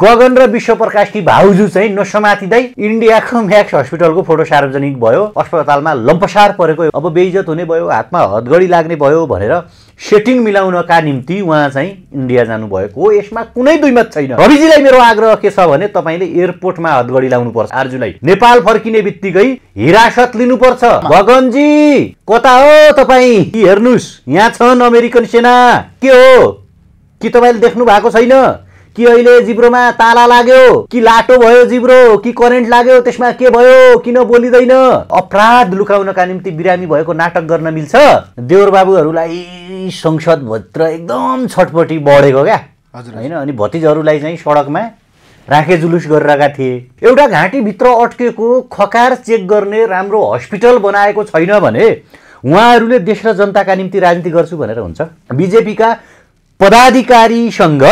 गगन र विश्व प्रकाशकी भाउजू चाहिँ नसमातिँदै इन्डियाको म्याक्स हस्पिटलको फोटो सार्वजनिक भयो अस्पतालमा लम्पसार परेको अब बेइजत हुने भयो हातमा हदगडी लाग्ने भयो भनेर सेटिङ मिलाउनका निम्ति उहाँ चाहिँ इन्डिया जानुभएको हो यसमा कुनै दुईमत छैन रविजीलाई मेरो आग्रह के छ भने तपाईँले एयरपोर्टमा हदगडी पर्छ आर्जुलाई नेपाल फर्किने बित्तिकै हिरासत लिनुपर्छ गगनजी कता हो तपाईँ हेर्नुहोस् यहाँ छन् अमेरिकन सेना के हो कि तपाईँले देख्नु भएको छैन कि अहिले जिब्रोमा ताला लाग्यो कि लाटो भयो जिब्रो कि करेन्ट लाग्यो त्यसमा के भयो किन बोलिँदैन अपराध लुकाउनका निम्ति बिरामी भएको नाटक गर्न मिल्छ देवर बाबुहरूलाई संसदभित्र एकदम छटपट्टि बढेको क्या होइन अनि भतिजहरूलाई चाहिँ सडकमा राखे जुलुस गरिरहेका थिए एउटा घाँटीभित्र अट्केको खकार चेक गर्ने राम्रो हस्पिटल बनाएको छैन भने उहाँहरूले देश र जनताका निम्ति राजनीति गर्छु भनेर हुन्छ बिजेपीका पदाधिकारीसँग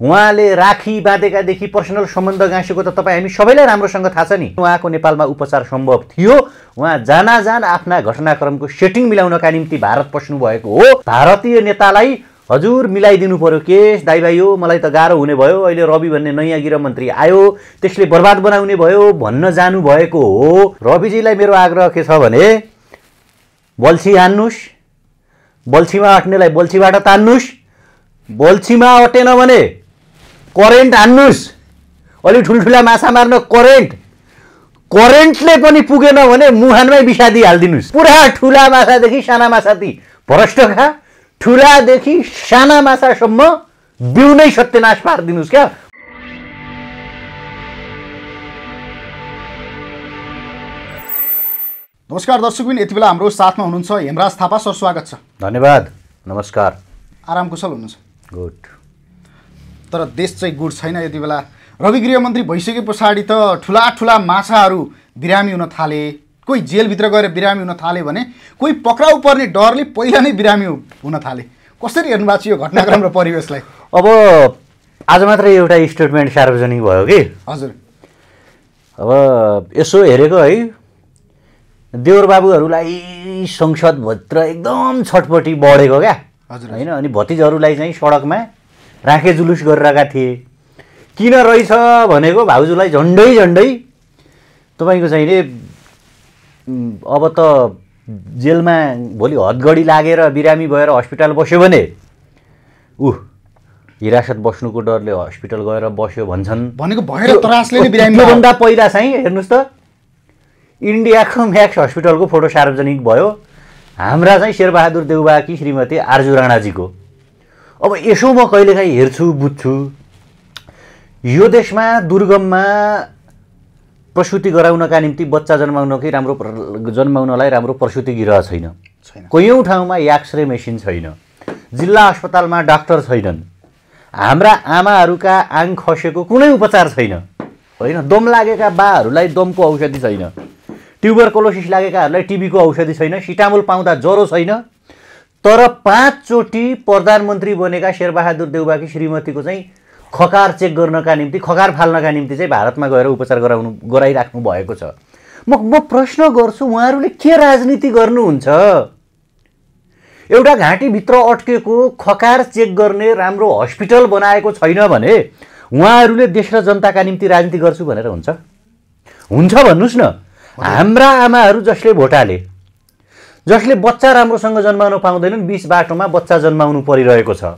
उहाँले राखी बाँधेकादेखि पर्सनल सम्बन्ध गाँसेको त तपाईँ हामी सबैलाई राम्रोसँग थाहा छ नि उहाँको नेपालमा उपचार सम्भव थियो उहाँ जान आफ्ना घटनाक्रमको सेटिङ मिलाउनका निम्ति भारत पस्नु भएको हो भारतीय नेतालाई हजुर मिलाइदिनु पर्यो केस दाइ भाइ हो मलाई त गाह्रो हुने भयो अहिले रवि भन्ने नयाँ गृहमन्त्री आयो त्यसले बर्बाद बनाउने भयो भन्न जानुभएको हो रविजीलाई मेरो आग्रह के छ भने बल्छी हान्नुहोस् बल्छीमा अट्नेलाई बल्छीबाट तान्नुहोस् बल्छीमा अटेन भने करेन्ट हान्नुहोस् अलि ठुल्ठुला माछा मार्न करेन्ट करेन्टले पनि पुगेन भने मुहानमै विषादी हालिदिनुहोस् पुरा ठुला माछादेखि साना माछा ती भ्रष्ट खा ठुलादेखि साना माछासम्म बिउ नै सत्यनाश पारिदिनुहोस् क्या नमस्कार दर्शकबिन यति बेला हाम्रो साथमा हुनुहुन्छ हेमराज थापा सर स्वागत छ धन्यवाद नमस्कार आराम कुशल हुनुहुन्छ गुड तर देश चाहिँ गुड छैन यति बेला रवि गृहमन्त्री भइसके पछाडि त ठुला ठुला माछाहरू बिरामी हुन थाले कोही जेलभित्र गएर बिरामी हुन थाले भने कोही पक्राउ पर्ने डरले पहिला नै बिरामी हुन थाले कसरी हेर्नु भएको छ यो घटनाक्रम र परिवेशलाई अब आज मात्र एउटा स्टेटमेन्ट सार्वजनिक भयो कि हजुर अब यसो हेरेको है देवरबाबुहरूलाई संसदभित्र एकदम छटपट्टि बढेको क्या हजुर होइन अनि भतिजहरूलाई चाहिँ सडकमा राखे जुलुस गरिरहेका थिए किन रहेछ भनेको भाउजूलाई झन्डै झन्डै तपाईँको चाहिँ अब त जेलमा भोलि हदगडी लागेर बिरामी भएर हस्पिटल बस्यो भने ऊ हिरासत बस्नुको डरले हस्पिटल गएर बस्यो भन्छन् भनेको भएर त्रासले त्योभन्दा पहिला चाहिँ हेर्नुहोस् त इन्डियाको म्याक्स हस्पिटलको फोटो सार्वजनिक भयो हाम्रा चाहिँ शेरबहादुर देउबाकी श्रीमती आर्जु राणाजीको अब यसो म कहिलेकाहीँ हेर्छु बुझ्छु यो देशमा दुर्गममा प्रसुति गराउनका निम्ति बच्चा जन्माउनकै राम्रो जन्माउनलाई राम्रो प्रसुति गृह छैन कैयौँ ठाउँमा एक्सरे मेसिन छैन जिल्ला अस्पतालमा डाक्टर छैनन् हाम्रा आमाहरूका आङ खसेको कुनै उपचार छैन होइन दम लागेका बाहरूलाई दमको औषधि छैन ट्युबरकोलोसिस लागेकाहरूलाई टिबीको औषधि छैन सिटामोल पाउँदा ज्वरो छैन तर पाँचचोटि प्रधानमन्त्री बनेका शेरबहादुर देउबाकी श्रीमतीको चाहिँ खकार चेक गर्नका निम्ति खकार फाल्नका निम्ति चाहिँ भारतमा गएर उपचार गराउनु गराइराख्नु भएको छ म म प्रश्न गर्छु उहाँहरूले के राजनीति गर्नुहुन्छ एउटा घाँटीभित्र अट्केको खकार चेक गर्ने राम्रो हस्पिटल बनाएको छैन भने उहाँहरूले देश र जनताका निम्ति राजनीति गर्छु भनेर हुन्छ हुन्छ भन्नुहोस् न हाम्रा आमाहरू जसले भोटाले जसले बच्चा राम्रोसँग जन्माउन पाउँदैनन् बिच बाटोमा बच्चा जन्माउनु परिरहेको छ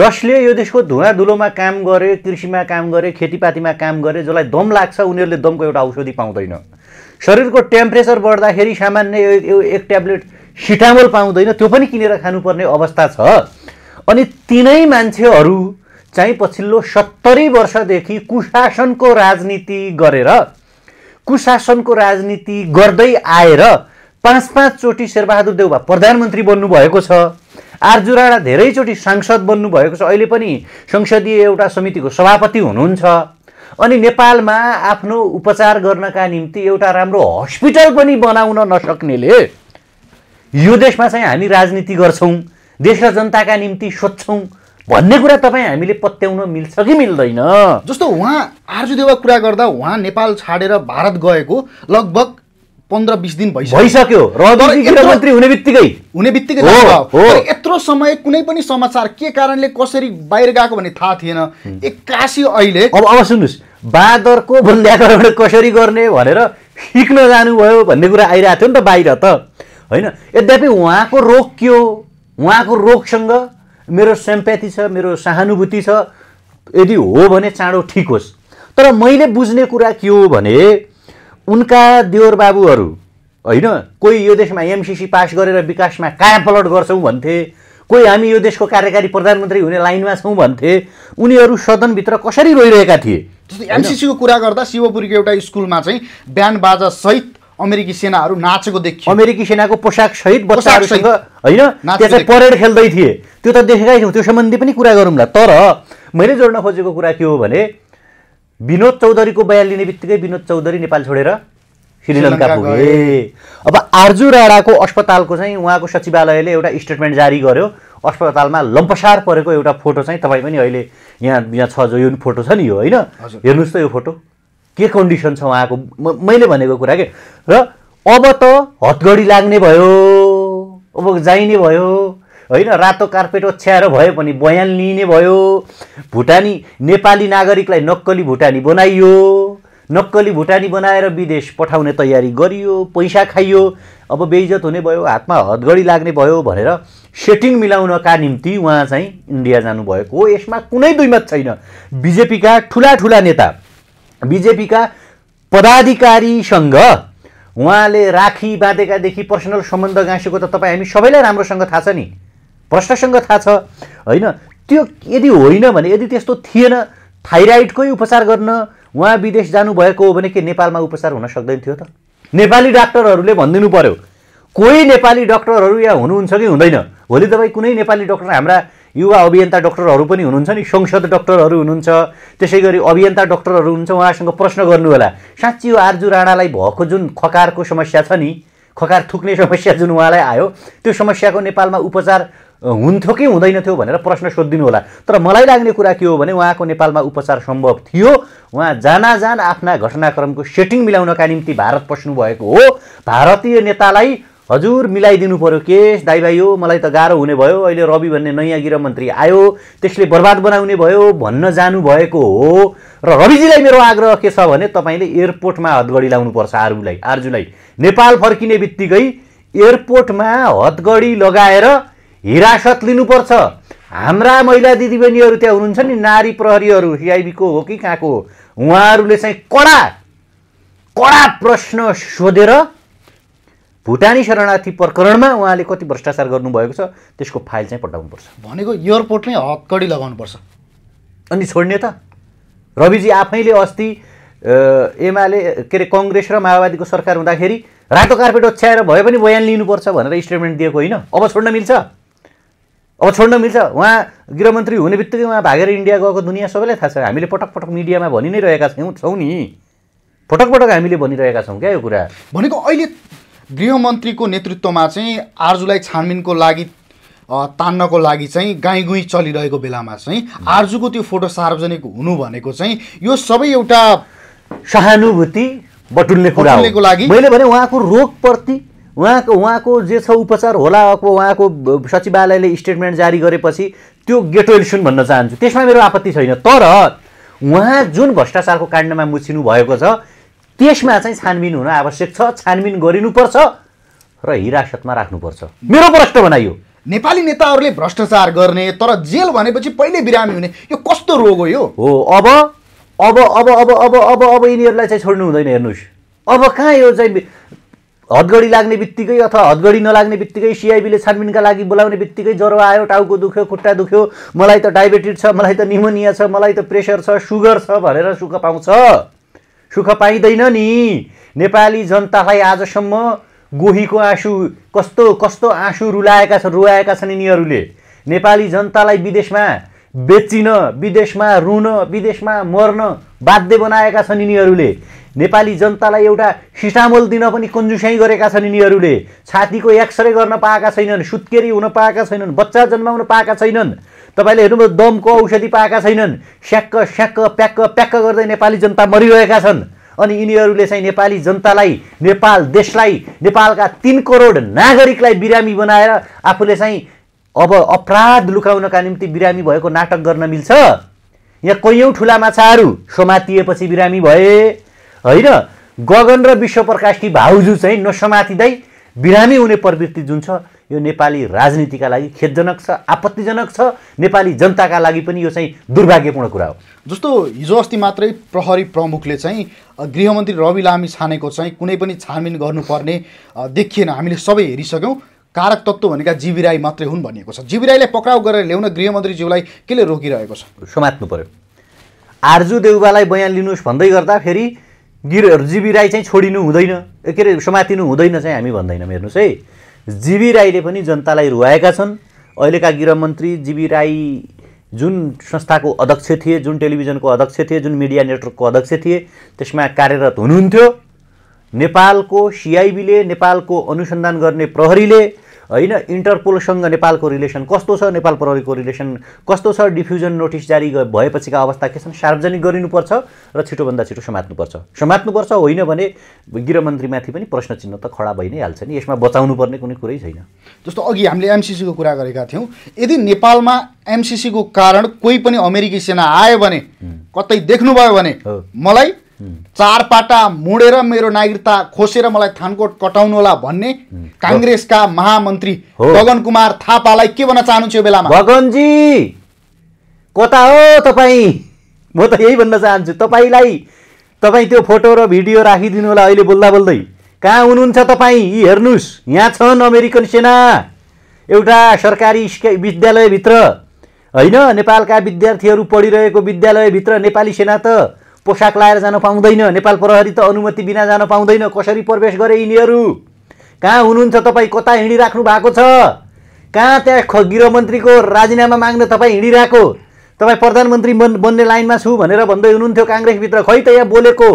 जसले यो देशको धुलोमा काम गरे कृषिमा काम गरे खेतीपातीमा काम गरे जसलाई दम लाग्छ उनीहरूले दमको एउटा औषधि पाउँदैन शरीरको टेम्परेचर बढ्दाखेरि सामान्य एक ट्याब्लेट सिटामोल पाउँदैन त्यो पनि किनेर खानुपर्ने अवस्था छ अनि तिनै मान्छेहरू चाहिँ पछिल्लो सत्तरी वर्षदेखि कुशासनको राजनीति गरेर कुशासनको राजनीति गर्दै आएर पाँच पाँचचोटि शेरबहादुर देउबा प्रधानमन्त्री बन्नुभएको छ आरजु राणा धेरैचोटि सांसद बन्नुभएको छ अहिले पनि संसदीय एउटा समितिको सभापति हुनुहुन्छ अनि नेपालमा आफ्नो उपचार गर्नका निम्ति एउटा राम्रो हस्पिटल पनि बनाउन नसक्नेले यो देशमा चाहिँ हामी राजनीति गर्छौँ देश र जनताका निम्ति सोध्छौँ भन्ने कुरा तपाईँ हामीले पत्याउन मिल्छ कि मिल्दैन जस्तो उहाँ आर्जुदेवा कुरा गर्दा उहाँ नेपाल छाडेर भारत गएको लगभग पन्ध्र बिस दिन भइसक्यो भइसक्यो हुने बित्तिकै यत्रो समय कुनै पनि समाचार के कारणले कसरी बाहिर गएको भन्ने थाहा थिएन एक्कासी अहिले अब अब सुन्नुहोस् बाँदरको बन्द्याकरण कसरी गर्ने भनेर सिक्न जानुभयो भन्ने कुरा आइरहेको थियो नि त बाहिर त होइन यद्यपि उहाँको रोग के हो उहाँको रोगसँग मेरो सेम्प्याथी छ मेरो सहानुभूति छ यदि हो भने चाँडो ठिक होस् तर मैले बुझ्ने कुरा के हो भने उनका देवर बाबुहरू होइन कोही यो देशमा एमसिसी पास गरेर विकासमा काया पलट गर्छौँ भन्थे कोही हामी यो देशको कार्यकारी प्रधानमन्त्री हुने लाइनमा छौँ भन्थे उनीहरू सदनभित्र कसरी रोइरहेका थिए एमसिसीको कुरा गर्दा शिवपुरीको एउटा स्कुलमा चाहिँ बिहान बाजा सहित अमेरिकी सेनाहरू नाचेको देखियो अमेरिकी सेनाको पोसाक सहित बच्चाहरूसँग होइन चाहिँ परेड खेल्दै थिए त्यो त देखेकै थियौँ त्यो सम्बन्धी पनि कुरा गरौँला तर मैले जोड्न खोजेको कुरा के हो भने विनोद चौधरीको बयान लिने बित्तिकै विनोद चौधरी नेपाल छोडेर श्रीलङ्का पुगे अब आर्जु राणाको अस्पतालको चाहिँ उहाँको सचिवालयले एउटा स्टेटमेन्ट जारी गर्यो अस्पतालमा लम्पसार परेको एउटा फोटो चाहिँ तपाईँ पनि अहिले यहाँ यहाँ छ जो यो फोटो छ नि यो होइन हेर्नुहोस् त यो फोटो के कन्डिसन छ उहाँको मैले भनेको कुरा के र अब त हतगडी लाग्ने भयो अब जाइने भयो होइन रातो कार्पेट ओछ्याएर भए पनि बयान लिइने भयो भुटानी नेपाली नागरिकलाई नक्कली भुटानी बनाइयो नक्कली भुटानी बनाएर विदेश पठाउने तयारी गरियो पैसा खाइयो अब बेइजत हुने भयो हातमा हदगडी लाग्ने भयो भनेर सेटिङ मिलाउनका निम्ति उहाँ चाहिँ इन्डिया जानुभएको हो यसमा कुनै दुईमत छैन बिजेपीका ठुला ठुला नेता बिजेपीका पदाधिकारीसँग उहाँले राखी बाँधेकादेखि पर्सनल सम्बन्ध गाँसेको त तपाईँ हामी सबैलाई राम्रोसँग थाहा छ नि प्रश्नसँग थाहा छ होइन त्यो यदि होइन भने यदि त्यस्तो थिएन थाइराइडकै उपचार गर्न उहाँ विदेश जानुभएको हो भने के नेपालमा उपचार हुन सक्दैन थियो त नेपाली डाक्टरहरूले भनिदिनु पऱ्यो कोही नेपाली डक्टरहरू यहाँ हुनुहुन्छ कि हुँदैन भोलि तपाईँ कुनै नेपाली डक्टर हाम्रा युवा अभियन्ता डक्टरहरू पनि हुनुहुन्छ नि संसद डक्टरहरू हुनुहुन्छ त्यसै गरी अभियन्ता डक्टरहरू हुनुहुन्छ उहाँसँग प्रश्न गर्नु होला साँच्ची यो आर्जु राणालाई भएको जुन खकारको समस्या छ नि खकार थुक्ने समस्या जुन उहाँलाई आयो त्यो समस्याको नेपालमा उपचार हुन्थ्यो कि हुँदैन थियो भनेर प्रश्न सोधिदिनु होला तर मलाई लाग्ने कुरा के हो भने उहाँको नेपालमा उपचार सम्भव थियो उहाँ जान आफ्ना घटनाक्रमको सेटिङ मिलाउनका निम्ति भारत पस्नु भएको हो भारतीय नेतालाई हजुर मिलाइदिनु पऱ्यो केस दाइ भाइ हो मलाई त गाह्रो हुने भयो अहिले रवि भन्ने नयाँ गृहमन्त्री आयो त्यसले बर्बाद बनाउने भयो भन्न जानुभएको हो र रविजीलाई मेरो आग्रह के छ भने तपाईँले एयरपोर्टमा हतगडी लाउनुपर्छ आरुलाई आर्जुलाई नेपाल फर्किने बित्तिकै एयरपोर्टमा हतगडी लगाएर हिरासत लिनुपर्छ हाम्रा महिला दिदीबहिनीहरू त्यहाँ हुनुहुन्छ नि नारी प्रहरीहरू सिआइबीको हो कि कहाँको हो उहाँहरूले चाहिँ कडा कडा प्रश्न सोधेर भुटानी शरणार्थी प्रकरणमा उहाँले कति भ्रष्टाचार गर्नुभएको छ त्यसको फाइल चाहिँ पठाउनुपर्छ भनेको एयरपोर्ट नै हत्कडी लगाउनुपर्छ अनि छोड्ने त रविजी आफैले अस्ति एमाले के अरे कङ्ग्रेस र माओवादीको सरकार हुँदाखेरि रातो कार्पेट ओछ्याएर भए पनि बयान लिनुपर्छ भनेर स्टेटमेन्ट दिएको होइन अब छोड्न मिल्छ अब छोड्न मिल्छ उहाँ गृहमन्त्री हुने बित्तिकै उहाँ भागेर इन्डिया गएको दुनियाँ सबैलाई थाहा छ हामीले पटक पटक मिडियामा भनि नै रहेका छौँ छौँ नि पटक पटक हामीले भनिरहेका छौँ क्या यो कुरा भनेको अहिले गृहमन्त्रीको नेतृत्वमा चाहिँ आर्जुलाई छानबिनको लागि तान्नको लागि चाहिँ गाई गुई चलिरहेको बेलामा चाहिँ आर्जुको त्यो फोटो सार्वजनिक हुनु भनेको चाहिँ यो सबै एउटा सहानुभूति बटुल्ने कुराको लागि मैले भने उहाँको रोगप्रति उहाँको उहाँको जे छ उपचार होला उहाँको सचिवालयले स्टेटमेन्ट जारी गरेपछि त्यो गेटोल्युसन भन्न चाहन्छु त्यसमा मेरो आपत्ति छैन तर उहाँ जुन भ्रष्टाचारको काण्डमा मुछिनु भएको छ त्यसमा चाहिँ छानबिन हुन आवश्यक छ छानबिन गरिनुपर्छ र हिरासतमा राख्नुपर्छ मेरो प्रश्न बनाइयो नेपाली नेताहरूले भ्रष्टाचार गर्ने तर जेल भनेपछि पहिले बिरामी हुने यो कस्तो रोग हो यो हो अब अब अब अब अब अब अब यिनीहरूलाई चाहिँ छोड्नु हुँदैन हेर्नुहोस् अब कहाँ यो चाहिँ हदगढी लाग्ने बित्तिकै अथवा हदगडी नलाग्ने बित्तिकै सिआइबीले छानबिनका लागि बोलाउने बित्तिकै ज्वरो आयो टाउको दुख्यो खुट्टा दुख्यो मलाई त डायबेटिज छ मलाई त निमोनिया छ मलाई त प्रेसर छ सुगर छ भनेर सुख पाउँछ सुख पाइँदैन नि नेपाली जनतालाई आजसम्म गोहीको आँसु कस्तो कस्तो आँसु रुलाएका छन् रुवाएका छन् यिनीहरूले नेपाली जनतालाई विदेशमा बेचिन विदेशमा रुन विदेशमा मर्न बाध्य बनाएका छन् यिनीहरूले नेपाली जनतालाई एउटा सिसामोल दिन पनि कन्जुसै गरेका छन् यिनीहरूले छातीको एक्सरे गर्न पाएका छैनन् सुत्केरी हुन पाएका छैनन् बच्चा जन्माउन पाएका छैनन् तपाईँले हेर्नुभयो दमको औषधि पाएका छैनन् स्याक्क स्याक्क प्याक्क प्याक्क गर्दै नेपाली जनता मरिरहेका छन् अनि यिनीहरूले चाहिँ नेपाली जनतालाई नेपाल देशलाई नेपालका तिन करोड नागरिकलाई बिरामी बनाएर आफूले चाहिँ अब अपराध लुकाउनका निम्ति बिरामी भएको नाटक गर्न मिल्छ यहाँ कैयौँ ठुला माछाहरू सोमातिएपछि बिरामी भए होइन गगन र विश्वप्रकाशकी भाउजू चाहिँ नसमातिँदै बिरामी हुने प्रवृत्ति जुन छ यो नेपाली राजनीतिका लागि खेदजनक छ आपत्तिजनक छ नेपाली जनताका लागि पनि यो चाहिँ दुर्भाग्यपूर्ण कुरा हो जस्तो हिजो अस्ति मात्रै प्रहरी प्रमुखले चाहिँ गृहमन्त्री रवि लामी छानेको चाहिँ कुनै पनि छानबिन गर्नुपर्ने देखिएन हामीले सबै हेरिसक्यौँ कारक तत्त्व भनेका जीवी राई मात्रै हुन् भनिएको छ जीवी राईलाई पक्राउ गरेर ल्याउन गृहमन्त्रीज्यूलाई केले रोकिरहेको छ समात्नु पर्यो आर्जु देउबालाई बयान लिनुहोस् भन्दै गर्दा फेरि गिर जिबी राई चाहिँ छोडिनु हुँदैन के अरे समातिनु हुँदैन चाहिँ हामी भन्दैनौँ हेर्नुहोस् है जिबी राईले पनि जनतालाई रुवाएका छन् अहिलेका गृहमन्त्री जिबी राई जुन संस्थाको अध्यक्ष थिए जुन टेलिभिजनको अध्यक्ष थिए जुन मिडिया नेटवर्कको अध्यक्ष थिए त्यसमा कार्यरत हुनुहुन्थ्यो नेपालको सिआइबीले नेपालको अनुसन्धान गर्ने प्रहरीले होइन इन्टरपोलसँग नेपालको रिलेसन कस्तो छ नेपाल प्रहरीको रिलेसन कस्तो छ डिफ्युजन नोटिस जारी भएपछिका अवस्था के छन् सार्वजनिक गरिनुपर्छ र छिटोभन्दा छिटो समात्नुपर्छ समात्नुपर्छ होइन भने गृहमन्त्रीमाथि पनि प्रश्न चिन्ह त खडा भइ नै हाल्छ नि यसमा बचाउनु पर्ने कुनै कुरै छैन जस्तो अघि हामीले एमसिसीको कुरा गरेका थियौँ यदि नेपालमा एमसिसीको कारण कोही पनि अमेरिकी सेना आयो भने कतै देख्नुभयो भने मलाई चार पाटा मोडेर मेरो नागरिकता खोसेर मलाई थानकोट कटाउनु होला भन्ने काङ्ग्रेसका महामन्त्री गगन कुमार थापालाई के भन्न चाहनुहुन्छ यो बेलामा गगनजी कता हो तपाईँ म त यही भन्न चाहन्छु तपाईँलाई तपाईँ त्यो फोटो र भिडियो राखिदिनु होला अहिले बोल्दा बोल्दै कहाँ हुनुहुन्छ तपाईँ यी हेर्नुहोस् यहाँ छन् अमेरिकन सेना एउटा सरकारी विद्यालयभित्र होइन नेपालका विद्यार्थीहरू पढिरहेको विद्यालयभित्र नेपाली सेना त पोसाक लाएर जान पाउँदैन नेपाल प्रहरी त अनुमति बिना जान पाउँदैन कसरी प्रवेश गरे यिनीहरू कहाँ हुनुहुन्छ तपाईँ कता हिँडिराख्नु भएको छ कहाँ त्यहाँ ख गृहमन्त्रीको राजीनामा माग्न तपाईँ हिँडिरहेको तपाईँ प्रधानमन्त्री बन् बन्ने लाइनमा छु भनेर भन्दै हुनुहुन्थ्यो काङ्ग्रेसभित्र खै त यहाँ बोलेको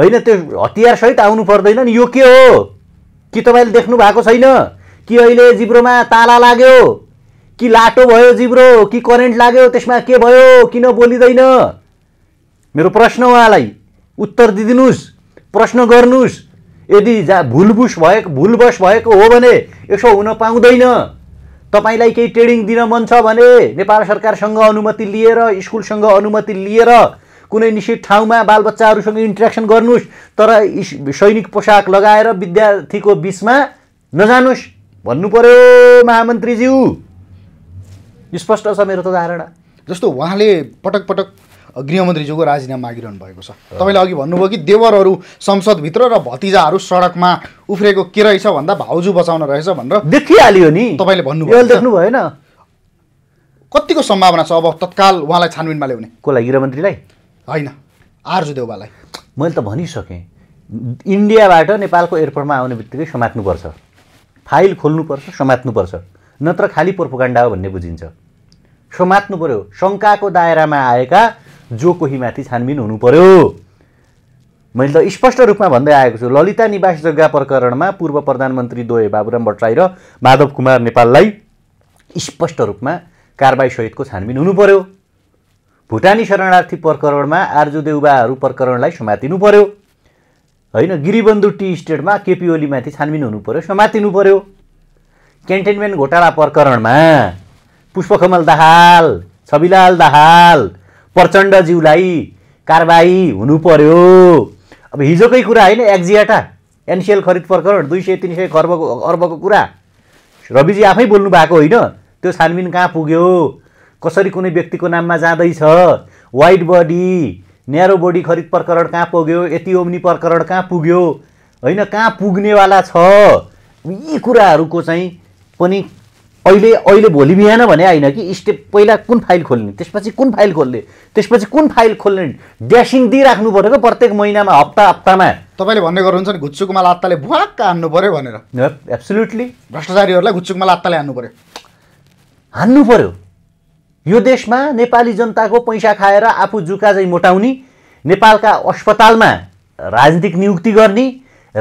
होइन त्यो हतियारसहित आउनु पर्दैन नि यो के हो कि तपाईँले देख्नु भएको छैन कि अहिले जिब्रोमा ताला लाग्यो कि लाटो भयो जिब्रो कि करेन्ट लाग्यो त्यसमा के भयो किन बोलिँदैन मेरो प्रश्न उहाँलाई उत्तर दिदिनुहोस् प्रश्न गर्नुहोस् यदि जा भुलबुस भएको भुलबस भएको हो भने यसो हुन पाउँदैन तपाईँलाई केही ट्रेडिङ दिन मन छ भने नेपाल सरकारसँग अनुमति लिएर स्कुलसँग अनुमति लिएर कुनै निश्चित ठाउँमा बालबच्चाहरूसँग इन्ट्रेक्सन गर्नुहोस् तर सैनिक पोसाक लगाएर विद्यार्थीको बिचमा नजानुहोस् भन्नु पऱ्यो महामन्त्रीज्यू स्पष्ट छ मेरो त धारणा जस्तो उहाँले पटक पटक गृहमन्त्रीज्यूको राजीनामा मागिरहनु भएको छ तपाईँले अघि भन्नुभयो कि देवरहरू संसदभित्र र भतिजाहरू सडकमा उफ्रेको के रहेछ भन्दा भाउजू बचाउन रहेछ भनेर देखिहाल्यो नि तपाईँले भन्नुभयो देख्नु भएन कतिको सम्भावना छ अब तत्काल उहाँलाई छानबिनमा ल्याउने कसलाई गृहमन्त्रीलाई होइन आर्जु देउबालाई मैले त भनिसकेँ इन्डियाबाट नेपालको एयरपोर्टमा आउने बित्तिकै समात्नुपर्छ फाइल खोल्नुपर्छ समात्नुपर्छ नत्र खाली पोर्पोकाण्डा हो भन्ने बुझिन्छ समात्नु पऱ्यो शङ्काको दायरामा आएका जो कोहीमाथि छानबिन हुनु पर्यो मैले त स्पष्ट रूपमा भन्दै आएको छु ललिता निवास जग्गा प्रकरणमा पूर्व प्रधानमन्त्री दोय बाबुराम भट्टराई र माधव कुमार नेपाललाई स्पष्ट रूपमा सहितको छानबिन हुनु पर्यो भुटानी शरणार्थी प्रकरणमा आर्जु देउबाहरू प्रकरणलाई समातिनु पर्यो होइन गिरिबन्धु टी स्टेटमा केपी ओलीमाथि छानबिन हुनु पर्यो समातिनु पर्यो क्यान्टेनमेन्ट घोटाला प्रकरणमा पुष्पकमल दाहाल छविलाल दाहाल प्रचण्डज्यूलाई कारबाही हुनु पर्यो अब हिजोकै कुरा होइन एक्जियाटा एनसिएल खरिद प्रकरण दुई सय तिन सय अर्बको अर्बको कुरा रविजी आफै बोल्नु भएको होइन त्यो छानबिन कहाँ पुग्यो कसरी कुनै व्यक्तिको नाममा जाँदैछ वाइट बडी न्यारो बडी खरिद प्रकरण कहाँ पुग्यो यति ओम्नी प्रकरण कहाँ पुग्यो होइन कहाँ पुग्नेवाला छ यी कुराहरूको चाहिँ पनि अहिले अहिले भोलि बिहान भने होइन कि स्टेप पहिला कुन फाइल खोल्ने त्यसपछि कुन फाइल खोल्ने त्यसपछि कुन फाइल खोल्ने ड्यासिङ दिइराख्नु पऱ्यो क्या प्रत्येक महिनामा हप्ता हप्तामा तपाईँले भन्ने गर्नुहुन्छ नि घुच्चुकमा लात्ताले भुवाक्क हान्नु पऱ्यो भनेर एब्सोल्युटली भ्रष्टाचारीहरूलाई घुच्चुकमा लात्ताले हान्नु पऱ्यो हान्नु पऱ्यो यो देशमा नेपाली जनताको पैसा खाएर आफू जुका चाहिँ मोटाउने नेपालका अस्पतालमा राजनीतिक नियुक्ति गर्ने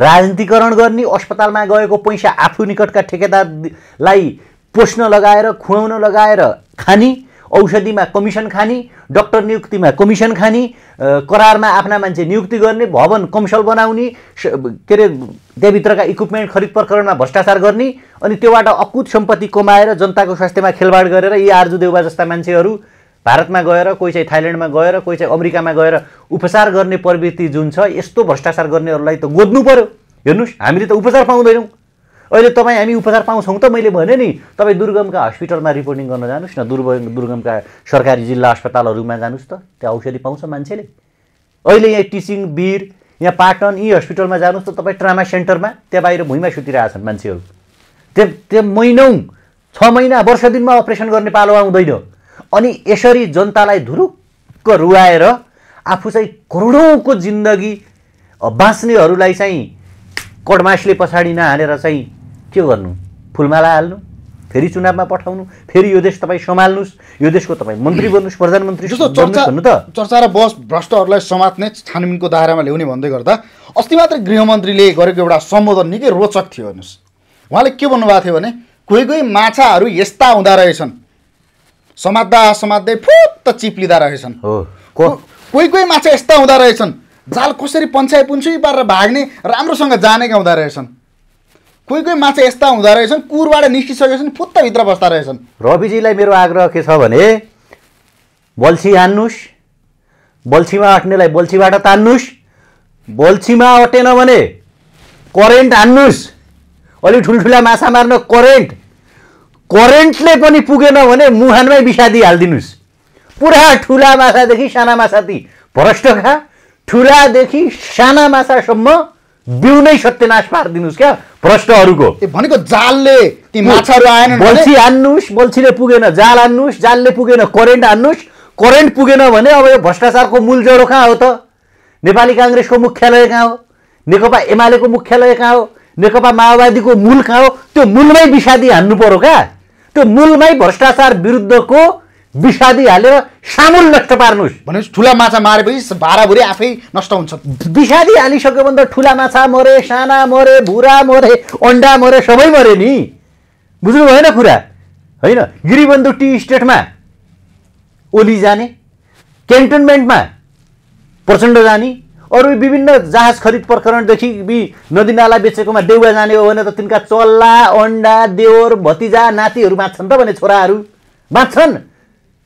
राजनीतिकरण गर्ने अस्पतालमा गएको पैसा आफू निकटका ठेकेदारलाई पोस्न लगाएर खुवाउन लगाएर खाने औषधिमा कमिसन खाने डक्टर नियुक्तिमा कमिसन खाने करारमा आफ्ना मान्छे नियुक्ति गर्ने भवन कमसल बनाउने के अरे त्यहाँभित्रका इक्विपमेन्ट खरिद प्रकरणमा भ्रष्टाचार गर्ने अनि त्योबाट अकुत सम्पत्ति कमाएर जनताको स्वास्थ्यमा खेलबाड गरेर यी आर्जु देउबा जस्ता मान्छेहरू भारतमा गएर कोही चाहिँ थाइल्यान्डमा गएर कोही चाहिँ अमेरिकामा गएर उपचार गर्ने प्रवृत्ति जुन छ यस्तो भ्रष्टाचार गर्नेहरूलाई त गोद्नु पऱ्यो हेर्नुहोस् हामीले त उपचार पाउँदैनौँ अहिले तपाईँ हामी उपचार पाउँछौँ त मैले भने नि तपाईँ दुर्गमका हस्पिटलमा रिपोर्टिङ गर्न जानुहोस् न दुर्ग दुर्गमका सरकारी जिल्ला अस्पतालहरूमा जानुहोस् त त्यहाँ औषधि पाउँछ मान्छेले अहिले यहाँ टिचिङ बिर यहाँ पाटन यी हस्पिटलमा जानुहोस् त तपाईँ ट्रामा सेन्टरमा त्यहाँ बाहिर भुइँमा छन् मान्छेहरू त्यहाँ त्यहाँ महिनौ छ महिना वर्ष दिनमा अपरेसन गर्ने पालो आउँदैन अनि यसरी जनतालाई धुरुक्क रुवाएर आफू चाहिँ करोडौँको जिन्दगी बाँच्नेहरूलाई चाहिँ कडमासले पछाडि नहालेर चाहिँ के गर्नु फुलमाला हाल्नु फेरि चुनावमा पठाउनु फेरि यो देश तपाईँ सम्हाल्नुहोस् यो देशको तपाईँ मन्त्री बन्नुहोस् प्रधानमन्त्री भन्नु त चर्चा र बस भ्रष्टहरूलाई समात्ने छानबिनको दायरामा ल्याउने भन्दै गर्दा अस्ति मात्र गृहमन्त्रीले गरेको एउटा सम्बोधन निकै रोचक थियो हेर्नुहोस् उहाँले के भन्नुभएको थियो भने कोही कोही माछाहरू यस्ता हुँदा रहेछन् समात्दा समात्दै फुत्त चिप्लिँदा रहेछन् हो कोही कोही माछा यस्ता हुँदा रहेछन् जाल कसरी पन्छाइ पुन्छु पारेर भाग्ने राम्रोसँग जानेका हुँदा रहेछन् कोही कोही माछा यस्ता हुँदो रहेछन् कुरबाट निस्किसकेछन् फुत्ताभित्र बस्दा रहेछन् रविजीलाई मेरो आग्रह के छ भने बल्छी हान्नुहोस् बल्छीमा अट्नेलाई बल्छीबाट तान्नुहोस् बल्छीमा अटेन भने करेन्ट हान्नुहोस् अलि ठुल्ठुला माछा मार्न करेन्ट करेन्टले पनि पुगेन भने मुहानमै विषादी हालिदिनुहोस् पुरा ठुला माछादेखि साना माछा ती खा ठुलादेखि साना माछासम्म बिउ नै सत्यनाश पारिदिनुहोस् क्या भ्रष्टहरूको भनेको जालले ती माछाहरू आएन बल्छी हान्नुहोस् बल्छीले पुगेन जाल हान्नुहोस् जालले पुगेन करेन्ट हान्नुहोस् करेन्ट पुगेन भने अब यो भ्रष्टाचारको मूल जरो कहाँ हो त नेपाली काङ्ग्रेसको मुख्यालय कहाँ हो नेकपा एमालेको मुख्यालय कहाँ हो नेकपा माओवादीको मूल कहाँ हो त्यो मूलमै विषादी हान्नु पऱ्यो क्या त्यो मूलमै भ्रष्टाचार विरुद्धको विषादी हालेर सामुल नष्ट पार्नुहोस् भने ठुला माछा मारेपछि भाडाभुरी आफै नष्ट हुन्छ विषादी हालिसक्यो भने त ठुला माछा मरे साना मरे भुरा मरे अन्डा मरे सबै मरे नि बुझ्नु भएन कुरा होइन गिरिबन्धु टी स्टेटमा ओली जाने क्यान्टोनमेन्टमा प्रचण्ड जाने अरू विभिन्न जहाज खरिद प्रकरणदेखि नदीनाला बेचेकोमा देउवा जाने हो भने त तिनका चल्ला अन्डा देवर भतिजा नातिहरू बाँच्छन् त भने छोराहरू बाँच्छन्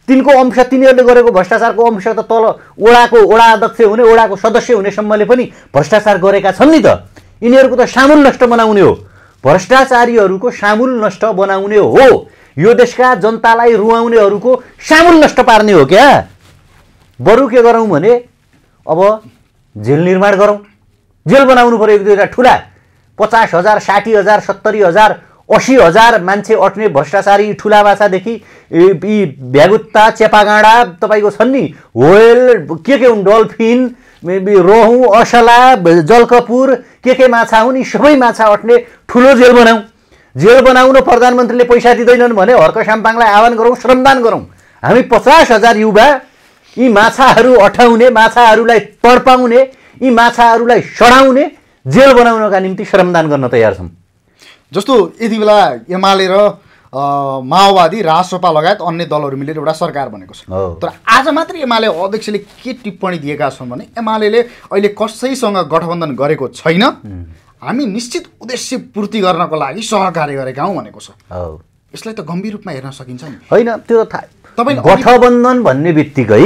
तिनको अंश तिनीहरूले गरेको भ्रष्टाचारको अंश त तल ओडाको ओडा अध्यक्ष हुने ओडाको सदस्य हुनेसम्मले पनि भ्रष्टाचार गरेका छन् नि त यिनीहरूको त सामुल नष्ट बनाउने हो भ्रष्टाचारीहरूको सामुल नष्ट बनाउने हो यो देशका जनतालाई रुवाउनेहरूको सामुल नष्ट पार्ने हो क्या बरु के गरौँ भने अब जेल निर्माण गरौँ जेल बनाउनु पऱ्यो एक दुईवटा ठुला पचास हजार साठी हजार सत्तरी हजार असी हजार मान्छे अट्ने भ्रष्टाचारी ठुला माछादेखि यी भ्यागुत्ता चेपागाँडा तपाईँको छन् नि होयल के के हुन् डल्फिन रोहु असला जलकपुर के के माछा हुन् यी सबै माछा अट्ने ठुलो जेल बनाऊ जेल बनाउन प्रधानमन्त्रीले पैसा दिँदैनन् भने हर्क साम्पाङलाई आह्वान गरौँ श्रमदान गरौँ हामी पचास हजार युवा यी माछाहरू अठाउने माछाहरूलाई तडपाउने यी माछाहरूलाई सडाउने जेल बनाउनका निम्ति श्रमदान गर्न तयार छौँ जस्तो यति बेला एमाले र माओवादी राजसपा लगायत अन्य दलहरू मिलेर एउटा सरकार बनेको छ तर आज मात्रै एमाले अध्यक्षले के टिप्पणी दिएका छन् भने एमाले अहिले कसैसँग गठबन्धन गरेको छैन हामी निश्चित उद्देश्य पूर्ति गर्नको लागि सहकार्य गरेका हौँ भनेको छ यसलाई त गम्भीर रूपमा हेर्न सकिन्छ नि होइन त्यो त तपाईँ गठबन्धन भन्ने बित्तिकै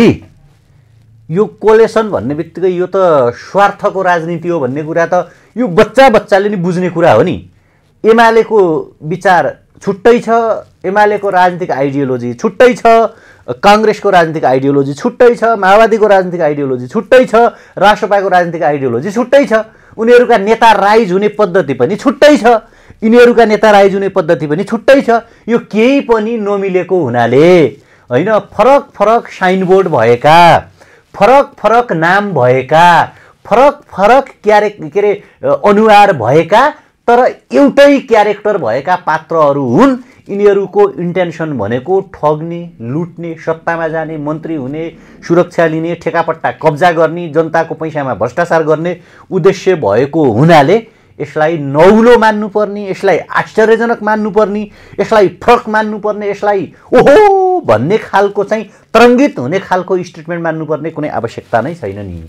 यो कोलेसन भन्ने बित्तिकै यो त स्वार्थको राजनीति हो भन्ने कुरा त यो बच्चा बच्चाले नि बुझ्ने कुरा हो नि एमालेको विचार छुट्टै छ एमालेको राजनीतिक आइडियोलोजी छुट्टै छ काङ्ग्रेसको राजनीतिक आइडियोलोजी छुट्टै छ माओवादीको राजनीतिक आइडियोलोजी छुट्टै छ राष्ट्रपाको राजनीतिक आइडियोलोजी छुट्टै छ उनीहरूका नेता राइज हुने पद्धति पनि छुट्टै छ यिनीहरूका नेता राइज हुने पद्धति पनि छुट्टै छ यो केही पनि नमिलेको हुनाले होइन फरक फरक साइनबोर्ड भएका फरक फरक नाम भएका फरक फरक क्यारे के अरे अनुहार भएका तर एउटै क्यारेक्टर भएका पात्रहरू हुन् यिनीहरूको इन्टेन्सन भनेको ठग्ने लुट्ने सत्तामा जाने मन्त्री हुने सुरक्षा लिने ठेकापट्टा कब्जा गर्ने जनताको पैसामा भ्रष्टाचार गर्ने उद्देश्य भएको हुनाले यसलाई नौलो मान्नुपर्ने यसलाई आश्चर्यजनक मान्नुपर्ने यसलाई फरक मान्नुपर्ने यसलाई ओहो भन्ने खालको चाहिँ तरङ्गित हुने खालको स्टेटमेन्ट मान्नुपर्ने कुनै आवश्यकता नै छैन नि